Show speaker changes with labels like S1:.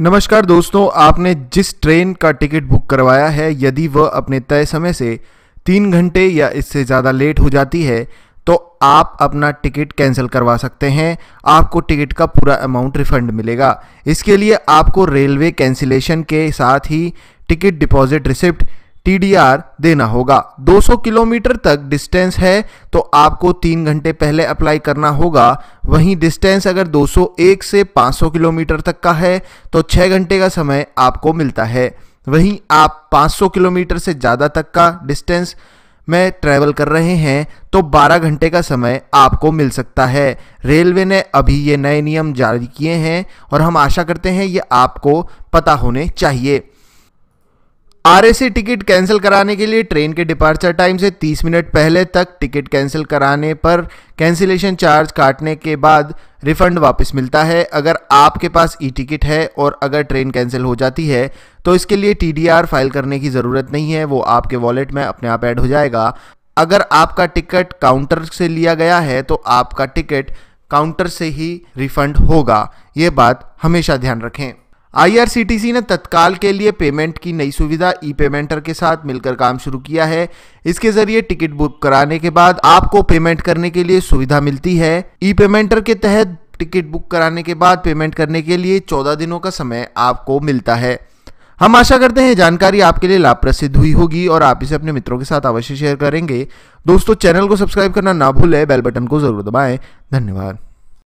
S1: नमस्कार दोस्तों आपने जिस ट्रेन का टिकट बुक करवाया है यदि वह अपने तय समय से तीन घंटे या इससे ज़्यादा लेट हो जाती है तो आप अपना टिकट कैंसिल करवा सकते हैं आपको टिकट का पूरा अमाउंट रिफंड मिलेगा इसके लिए आपको रेलवे कैंसिलेशन के साथ ही टिकट डिपॉजिट रिसिप्ट टीडीआर देना होगा 200 किलोमीटर तक डिस्टेंस है तो आपको तीन घंटे पहले अप्लाई करना होगा वहीं डिस्टेंस अगर 201 से 500 किलोमीटर तक का है तो छः घंटे का समय आपको मिलता है वहीं आप 500 किलोमीटर से ज़्यादा तक का डिस्टेंस में ट्रैवल कर रहे हैं तो 12 घंटे का समय आपको मिल सकता है रेलवे ने अभी ये नए नियम जारी किए हैं और हम आशा करते हैं ये आपको पता होने चाहिए आरएसी टिकट कैंसिल कराने के लिए ट्रेन के डिपार्चर टाइम से 30 मिनट पहले तक टिकट कैंसिल कराने पर कैंसिलेशन चार्ज काटने के बाद रिफंड वापस मिलता है अगर आपके पास ई टिकट है और अगर ट्रेन कैंसिल हो जाती है तो इसके लिए टी फाइल करने की ज़रूरत नहीं है वो आपके वॉलेट में अपने आप ऐड हो जाएगा अगर आपका टिकट काउंटर से लिया गया है तो आपका टिकट काउंटर से ही रिफंड होगा ये बात हमेशा ध्यान रखें आईआरसीटीसी ने तत्काल के लिए पेमेंट की नई सुविधा ई पेमेंटर के साथ मिलकर काम शुरू किया है इसके जरिए टिकट बुक कराने के बाद आपको पेमेंट करने के लिए सुविधा मिलती है ई पेमेंटर के तहत टिकट बुक कराने के बाद पेमेंट करने के लिए 14 दिनों का समय आपको मिलता है हम आशा करते हैं जानकारी आपके लिए लाभ प्रसिद्ध हुई होगी और आप इसे अपने मित्रों के साथ अवश्य शेयर करेंगे दोस्तों चैनल को सब्सक्राइब करना ना भूलें बेल बटन को जरूर दबाएं धन्यवाद